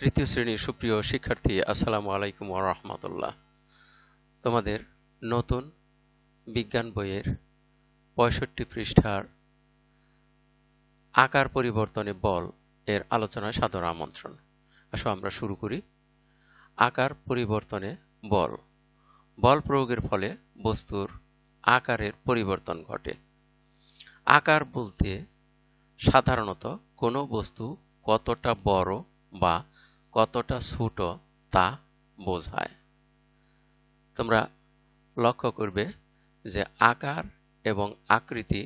তৃতীয় শ্রেণীর সুপ্রিয় শিক্ষার্থী আসসালামু আলাইকুম রাহমাতুল্লাহ তোমাদের নতুন বিজ্ঞান বইয়ের পঁয়ষট্টি পৃষ্ঠার আকার পরিবর্তনে বল এর আলোচনায় সাদর আমন্ত্রণ আসো আমরা শুরু করি আকার পরিবর্তনে বল বল প্রয়োগের ফলে বস্তুর আকারের পরিবর্তন ঘটে আকার বলতে সাধারণত কোনো বস্তু কতটা বড় বা কতটা ছোট তা বোঝায় তোমরা লক্ষ্য করবে যে আকার এবং আকৃতি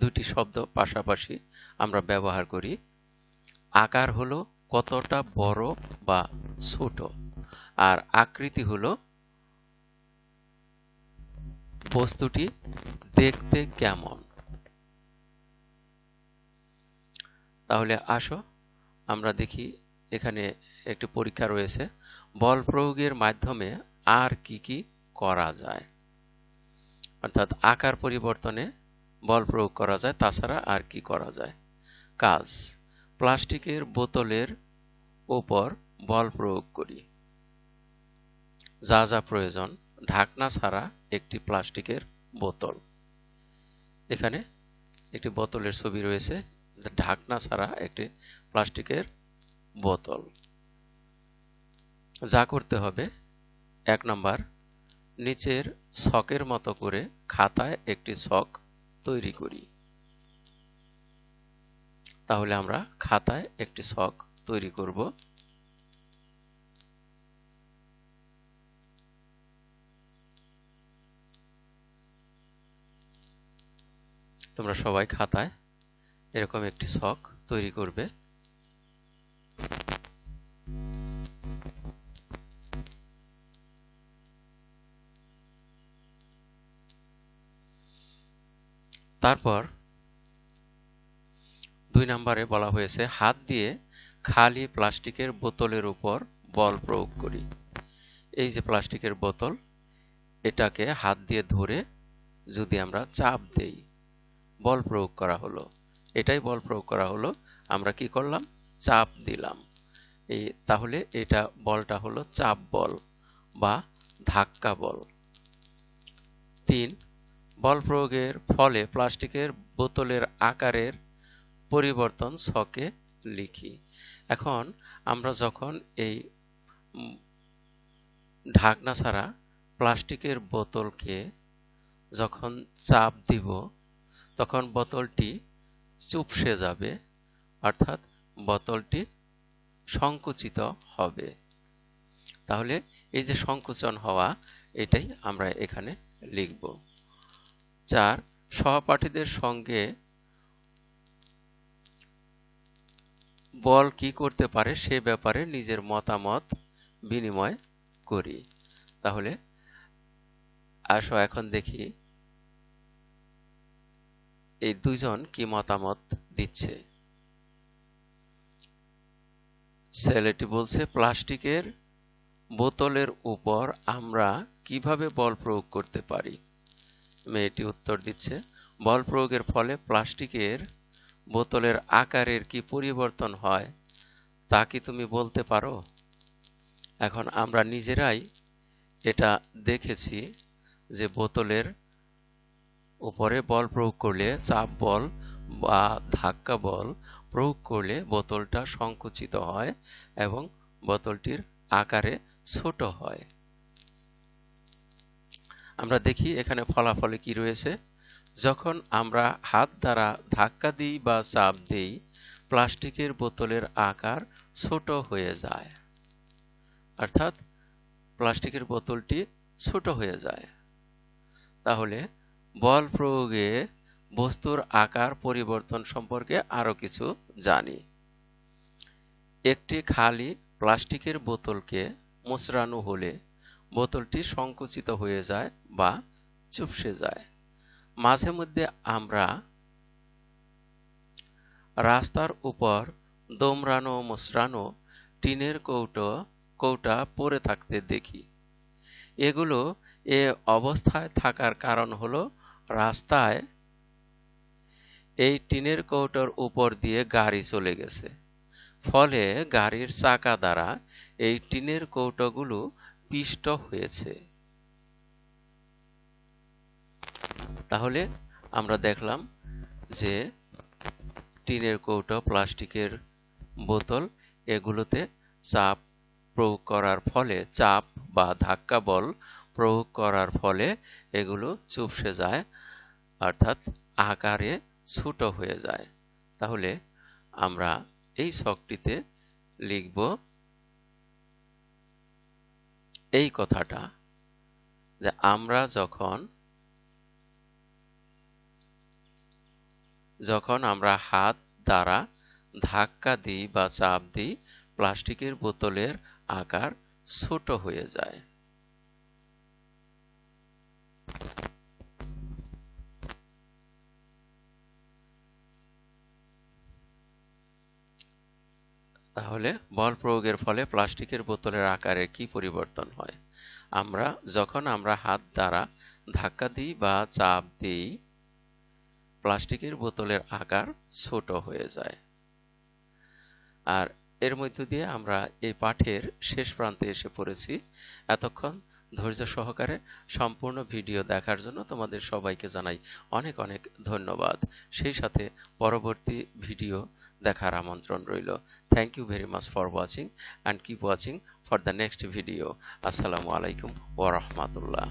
দুটি শব্দ পাশাপাশি আমরা ব্যবহার করি আকার হলো কতটা বড় বা ছোট আর আকৃতি হলো বস্তুটি দেখতে কেমন তাহলে আসো আমরা দেখি এখানে একটি পরীক্ষা রয়েছে বল প্রয়োগের মাধ্যমে আর কি কি করা যায় অর্থাৎ আকার পরিবর্তনে বল প্রয়োগ করা যায় তাছাড়া আর কি করা যায় কাজ প্লাস্টিকের বোতলের ওপর বল প্রয়োগ করি যা যা প্রয়োজন ঢাকনা ছাড়া একটি প্লাস্টিকের বোতল এখানে একটি বোতলের ছবি রয়েছে ঢাকনা ছাড়া একটি প্লাস্টিকের বোতল যা করতে হবে এক নম্বর নিচের শখের মতো করে খাতায় একটি শখ তৈরি করি তাহলে আমরা খাতায় একটি শখ তৈরি করব তোমরা সবাই খাতায় এরকম একটি শখ তৈরি করবে তারপর দুই নম্বরে বলা হয়েছে হাত দিয়ে খালি প্লাস্টিকের বোতলের উপর বল প্রয়োগ করি এই যে প্লাস্টিকের বোতল এটাকে হাত দিয়ে ধরে যদি আমরা চাপ দেই বল প্রয়োগ করা হলো এটাই বল প্রয়োগ করা হলো আমরা কি করলাম চাপ দিলাম এই তাহলে এটা বলটা হলো চাপ বল বা ধাক্কা বল তিন বল প্রয়োগের ফলে প্লাস্টিকের বোতলের আকারের পরিবর্তন ছকে লিখি এখন আমরা যখন এই ঢাকনা ছাড়া প্লাস্টিকের বোতলকে যখন চাপ দিব তখন বোতলটি চুপসে যাবে অর্থাৎ বোতলটি সংকুচিত হবে তাহলে এই যে সংকুচন হওয়া এটাই আমরা এখানে লিখব চার সহপাঠীদের সঙ্গে বল কি করতে পারে সে ব্যাপারে নিজের মতামত বিনিময় করি তাহলে আসো এখন দেখি এই দুজন কি মতামত দিচ্ছে ছেলেটি বলছে প্লাস্টিকের বোতলের উপর আমরা কিভাবে বল প্রয়োগ করতে পারি মেয়েটি উত্তর দিচ্ছে বল প্রয়োগের ফলে প্লাস্টিকের বোতলের আকারের কি পরিবর্তন হয় তা কি তুমি বলতে পারো এখন আমরা নিজেরাই এটা দেখেছি যে বোতলের উপরে বল প্রয়োগ করলে চাপ বল বা ধাক্কা বল প্রয়োগ করলে বোতলটা সংকুচিত হয় এবং বোতলটির আকারে ছোট হয় আমরা দেখি এখানে ফলাফলে কি রয়েছে যখন আমরা হাত দ্বারা ধাক্কা দিই বা চাপ দিই প্লাস্টিকের বোতলের আকার ছোট হয়ে যায় অর্থাৎ প্লাস্টিকের বোতলটি ছোট হয়ে যায় তাহলে বল প্রয়োগে বস্তুর আকার পরিবর্তন সম্পর্কে আরও কিছু জানি একটি খালি প্লাস্টিকের বোতলকে মোচড়ানো হলে বোতলটি সংকুচিত হয়ে যায় বা চুপসে যায় মাঝে মধ্যে আমরা রাস্তার উপর দোমরানো মোসরানো টিনের কৌটো কৌটা পরে থাকতে দেখি এগুলো এ অবস্থায় থাকার কারণ হল রাস্তায় এই টিনের কৌটোর উপর দিয়ে গাড়ি চলে গেছে ফলে গাড়ির চাকা দ্বারা এই টিনের কৌটোগুলো পিষ্ট হয়েছে তাহলে আমরা দেখলাম যে টিনের কৌটো প্লাস্টিকের বোতল এগুলোতে চাপ প্রয়োগ করার ফলে চাপ বা ধাক্কা বল প্রয়োগ করার ফলে এগুলো চুপসে যায় অর্থাৎ আকারে ছোট হয়ে যায় তাহলে আমরা এই শখটিতে লিখব এই কথাটা যে আমরা যখন যখন আমরা হাত দ্বারা ধাক্কা দিই বা চাপ দিই প্লাস্টিকের বোতলের আকার ছোট হয়ে যায় তাহলে বল প্রয়োগের ফলে প্লাস্টিকের বোতলের আকারে কি পরিবর্তন হয় আমরা যখন আমরা হাত দ্বারা ধাক্কা দিই বা চাপ দিই প্লাস্টিকের বোতলের আকার ছোট হয়ে যায় আর এর মধ্য দিয়ে আমরা এই পাঠের শেষ প্রান্তে এসে পড়েছি এতক্ষণ ধৈর্য সহকারে সম্পূর্ণ ভিডিও দেখার জন্য তোমাদের সবাইকে জানাই অনেক অনেক ধন্যবাদ সেই সাথে পরবর্তী ভিডিও দেখার আমন্ত্রণ রইল thank you very much for watching and keep watching for the next video আসসালামু আলাইকুম ওরহমাতুল্লাহ